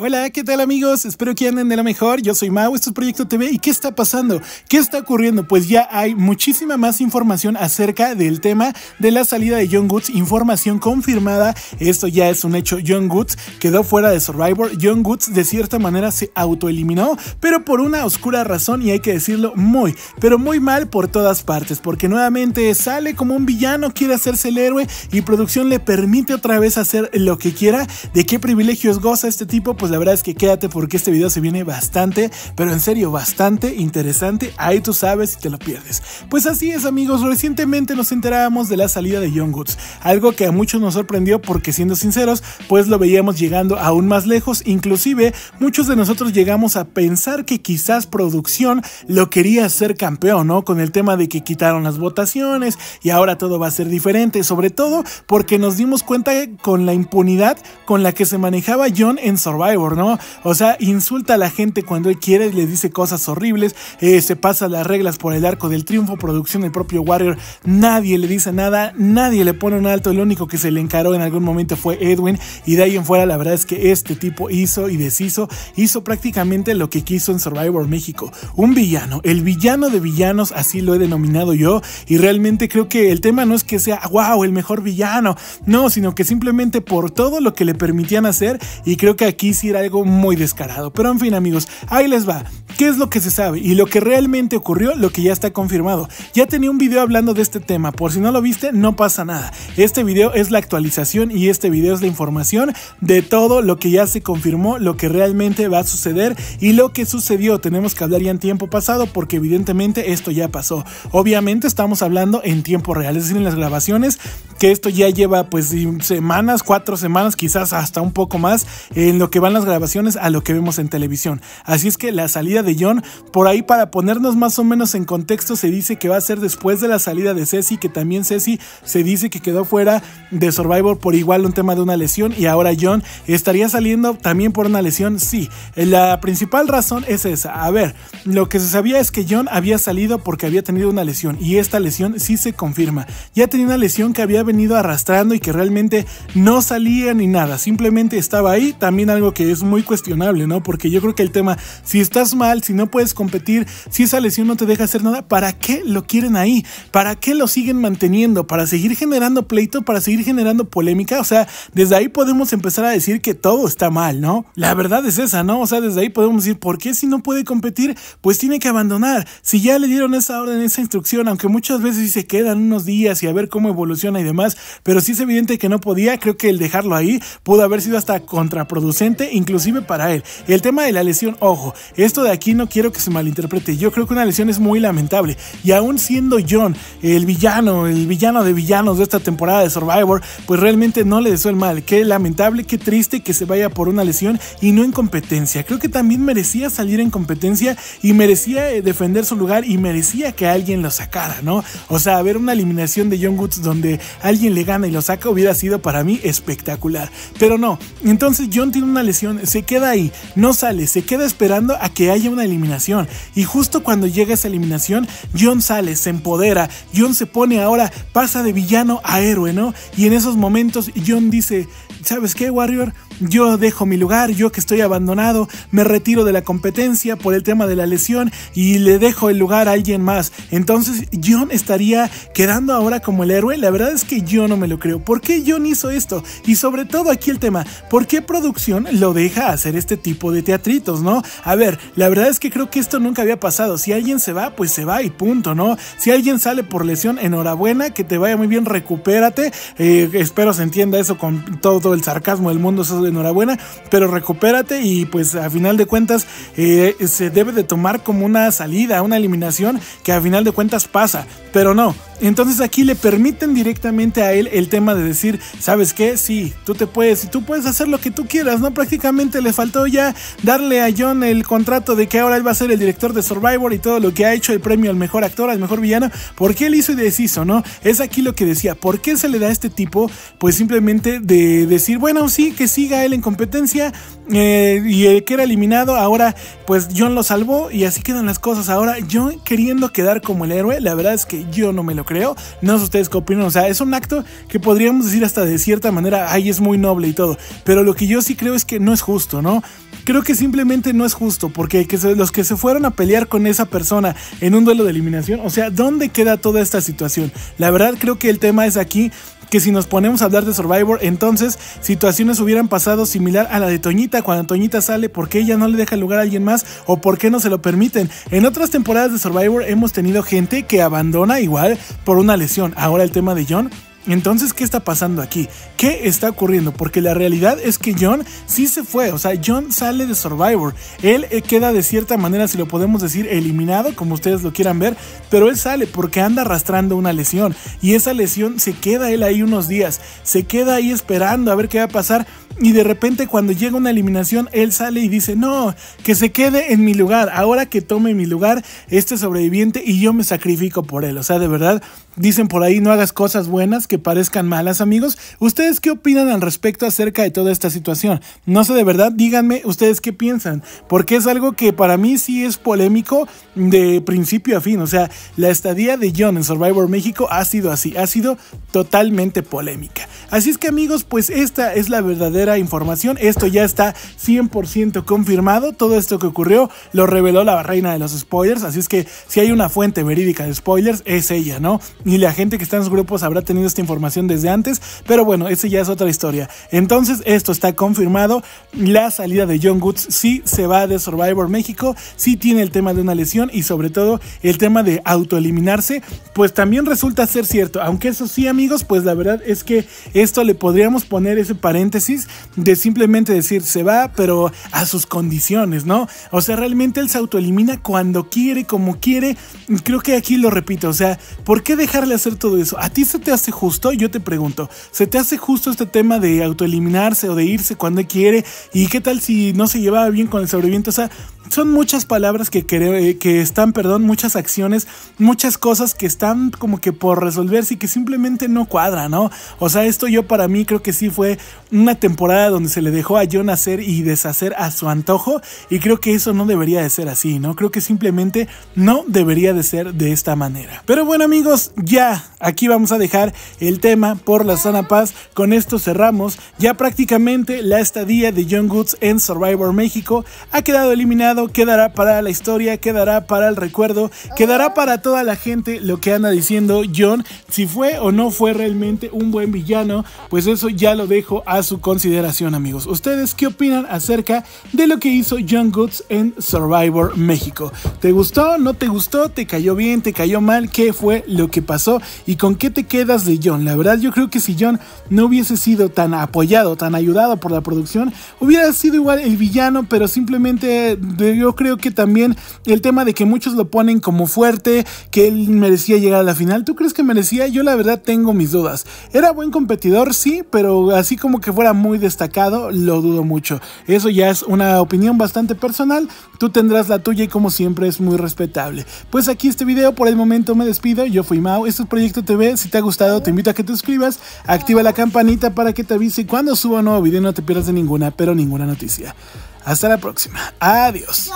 Hola, ¿qué tal amigos? Espero que anden de la mejor. Yo soy Mau, esto es Proyecto TV. ¿Y qué está pasando? ¿Qué está ocurriendo? Pues ya hay muchísima más información acerca del tema de la salida de John Goods. Información confirmada. Esto ya es un hecho. John Goods quedó fuera de Survivor. John Goods de cierta manera se autoeliminó, pero por una oscura razón y hay que decirlo muy, pero muy mal por todas partes. Porque nuevamente sale como un villano, quiere hacerse el héroe y producción le permite otra vez hacer lo que quiera. ¿De qué privilegios goza este tipo? Pues la verdad es que quédate porque este video se viene bastante, pero en serio, bastante interesante. Ahí tú sabes si te lo pierdes. Pues así es, amigos. Recientemente nos enterábamos de la salida de Goods. algo que a muchos nos sorprendió porque, siendo sinceros, pues lo veíamos llegando aún más lejos. Inclusive, muchos de nosotros llegamos a pensar que quizás producción lo quería hacer campeón, ¿no? Con el tema de que quitaron las votaciones y ahora todo va a ser diferente, sobre todo porque nos dimos cuenta con la impunidad con la que se manejaba John en Survivor. O sea, insulta a la gente cuando él quiere, le dice cosas horribles, eh, se pasa las reglas por el arco del triunfo, producción del propio Warrior, nadie le dice nada, nadie le pone un alto, el único que se le encaró en algún momento fue Edwin y de ahí en fuera la verdad es que este tipo hizo y deshizo, hizo prácticamente lo que quiso en Survivor México, un villano, el villano de villanos, así lo he denominado yo, y realmente creo que el tema no es que sea, wow, el mejor villano, no, sino que simplemente por todo lo que le permitían hacer y creo que aquí sí algo muy descarado. Pero en fin amigos, ahí les va. ¿Qué es lo que se sabe? Y lo que realmente ocurrió, lo que ya está confirmado. Ya tenía un video hablando de este tema, por si no lo viste, no pasa nada. Este video es la actualización y este video es la información de todo lo que ya se confirmó, lo que realmente va a suceder y lo que sucedió. Tenemos que hablar ya en tiempo pasado porque evidentemente esto ya pasó. Obviamente estamos hablando en tiempo real, es decir, en las grabaciones que esto ya lleva pues semanas, cuatro semanas, quizás hasta un poco más, en lo que van las grabaciones a lo que vemos en televisión. Así es que la salida de John, por ahí para ponernos más o menos en contexto, se dice que va a ser después de la salida de Ceci, que también Ceci se dice que quedó fuera de Survivor por igual un tema de una lesión y ahora John estaría saliendo también por una lesión, sí. La principal razón es esa. A ver, lo que se sabía es que John había salido porque había tenido una lesión y esta lesión sí se confirma. Ya tenía una lesión que había venido arrastrando y que realmente no salía ni nada, simplemente estaba ahí, también algo que es muy cuestionable, ¿no? Porque yo creo que el tema, si estás mal, si no puedes competir, si esa lesión no te deja hacer nada, ¿para qué lo quieren ahí? ¿Para qué lo siguen manteniendo? ¿Para seguir generando pleito? ¿Para seguir generando polémica? O sea, desde ahí podemos empezar a decir que todo está mal, ¿no? La verdad es esa, ¿no? O sea, desde ahí podemos decir, ¿por qué si no puede competir? Pues tiene que abandonar. Si ya le dieron esa orden, esa instrucción, aunque muchas veces se quedan unos días y a ver cómo evoluciona y demás, pero si es evidente que no podía, creo que el dejarlo ahí pudo haber sido hasta contraproducente, inclusive para él. El tema de la lesión, ojo, esto de aquí no quiero que se malinterprete, yo creo que una lesión es muy lamentable, y aún siendo John el villano, el villano de villanos de esta temporada de Survivor, pues realmente no le deseo el mal, qué lamentable, qué triste que se vaya por una lesión y no en competencia, creo que también merecía salir en competencia y merecía eh, defender su lugar y merecía que alguien lo sacara, ¿no? O sea, ver una eliminación de John Woods donde alguien le gana y lo saca, hubiera sido para mí espectacular. Pero no, entonces John tiene una lesión, se queda ahí, no sale, se queda esperando a que haya una eliminación. Y justo cuando llega esa eliminación, John sale, se empodera, John se pone ahora, pasa de villano a héroe, ¿no? Y en esos momentos John dice, ¿sabes qué, Warrior? yo dejo mi lugar, yo que estoy abandonado, me retiro de la competencia por el tema de la lesión y le dejo el lugar a alguien más. Entonces John estaría quedando ahora como el héroe. La verdad es que yo no me lo creo. ¿Por qué John hizo esto? Y sobre todo aquí el tema, ¿por qué producción lo deja hacer este tipo de teatritos, no? A ver, la verdad es que creo que esto nunca había pasado. Si alguien se va, pues se va y punto, ¿no? Si alguien sale por lesión, enhorabuena, que te vaya muy bien, recupérate. Eh, espero se entienda eso con todo el sarcasmo del mundo enhorabuena, pero recupérate y pues a final de cuentas eh, se debe de tomar como una salida, una eliminación que a final de cuentas pasa, pero no, entonces aquí le permiten directamente a él el tema de decir, ¿sabes qué? Sí, tú te puedes, y tú puedes hacer lo que tú quieras, ¿no? Prácticamente le faltó ya darle a John el contrato de que ahora él va a ser el director de Survivor y todo lo que ha hecho el premio al mejor actor, al mejor villano, porque él hizo y deshizo, ¿no? Es aquí lo que decía, ¿por qué se le da a este tipo? Pues simplemente de decir, bueno, sí, que siga él en competencia eh, y el que era eliminado, ahora pues John lo salvó y así quedan las cosas. Ahora John queriendo quedar como el héroe, la verdad es que yo no me lo creo. No sé ustedes qué opinan. O sea, es un acto que podríamos decir hasta de cierta manera, ay, es muy noble y todo. Pero lo que yo sí creo es que no es justo, ¿no? Creo que simplemente no es justo, porque los que se fueron a pelear con esa persona en un duelo de eliminación, o sea, ¿dónde queda toda esta situación? La verdad creo que el tema es aquí que si nos ponemos a hablar de Survivor, entonces situaciones hubieran pasado similar a la de Toñita cuando Toñita sale, ¿por qué ella no le deja lugar a alguien más o por qué no se lo permiten? En otras temporadas de Survivor hemos tenido gente que abandona igual por una lesión. Ahora el tema de John entonces, ¿qué está pasando aquí? ¿Qué está ocurriendo? Porque la realidad es que John sí se fue, o sea, John sale de Survivor. Él eh, queda de cierta manera, si lo podemos decir, eliminado, como ustedes lo quieran ver, pero él sale porque anda arrastrando una lesión y esa lesión se queda él ahí unos días, se queda ahí esperando a ver qué va a pasar y de repente cuando llega una eliminación, él sale y dice, no, que se quede en mi lugar, ahora que tome mi lugar este sobreviviente y yo me sacrifico por él. O sea, de verdad, dicen por ahí, no hagas cosas buenas que parezcan malas, amigos. ¿Ustedes qué opinan al respecto acerca de toda esta situación? No sé, de verdad, díganme ustedes qué piensan, porque es algo que para mí sí es polémico de principio a fin. O sea, la estadía de John en Survivor México ha sido así, ha sido totalmente polémica. Así es que amigos, pues esta es la verdadera información. Esto ya está 100% confirmado. Todo esto que ocurrió lo reveló la reina de los spoilers. Así es que si hay una fuente verídica de spoilers, es ella, ¿no? Y la gente que está en los grupos habrá tenido esta información desde antes. Pero bueno, esa ya es otra historia. Entonces, esto está confirmado. La salida de John Goods sí se va de Survivor México. Sí tiene el tema de una lesión y sobre todo el tema de autoeliminarse. Pues también resulta ser cierto. Aunque eso sí, amigos, pues la verdad es que esto le podríamos poner ese paréntesis de simplemente decir se va, pero a sus condiciones, ¿no? O sea, realmente él se autoelimina cuando quiere, como quiere. Creo que aquí lo repito, o sea, ¿por qué dejarle hacer todo eso? ¿A ti se te hace justo? Yo te pregunto, ¿se te hace justo este tema de autoeliminarse o de irse cuando quiere? ¿Y qué tal si no se llevaba bien con el sobreviviente? O sea, son muchas palabras que, eh, que están, perdón, muchas acciones, muchas cosas que están como que por resolverse y que simplemente no cuadran, ¿no? O sea, esto yo para mí creo que sí fue una temporada donde se le dejó a John hacer y deshacer a su antojo y creo que eso no debería de ser así, ¿no? Creo que simplemente no debería de ser de esta manera. Pero bueno amigos, ya aquí vamos a dejar el tema por la zona paz. Con esto cerramos ya prácticamente la estadía de John Goods en Survivor México. Ha quedado eliminado, quedará para la historia, quedará para el recuerdo, quedará para toda la gente lo que anda diciendo John, si fue o no fue realmente un buen villano, pues eso ya lo dejo a su consideración consideración, amigos. ¿Ustedes qué opinan acerca de lo que hizo John Goods en Survivor México? ¿Te gustó? ¿No te gustó? ¿Te cayó bien? ¿Te cayó mal? ¿Qué fue lo que pasó? ¿Y con qué te quedas de John? La verdad, yo creo que si John no hubiese sido tan apoyado, tan ayudado por la producción, hubiera sido igual el villano, pero simplemente yo creo que también el tema de que muchos lo ponen como fuerte, que él merecía llegar a la final. ¿Tú crees que merecía? Yo la verdad tengo mis dudas. Era buen competidor, sí, pero así como que fuera muy destacado, lo dudo mucho. Eso ya es una opinión bastante personal, tú tendrás la tuya y como siempre es muy respetable. Pues aquí este video, por el momento me despido, yo fui Mao, Este es Proyecto TV, si te ha gustado te invito a que te suscribas, activa la campanita para que te avise cuando suba un nuevo video y no te pierdas de ninguna, pero ninguna noticia. Hasta la próxima, adiós.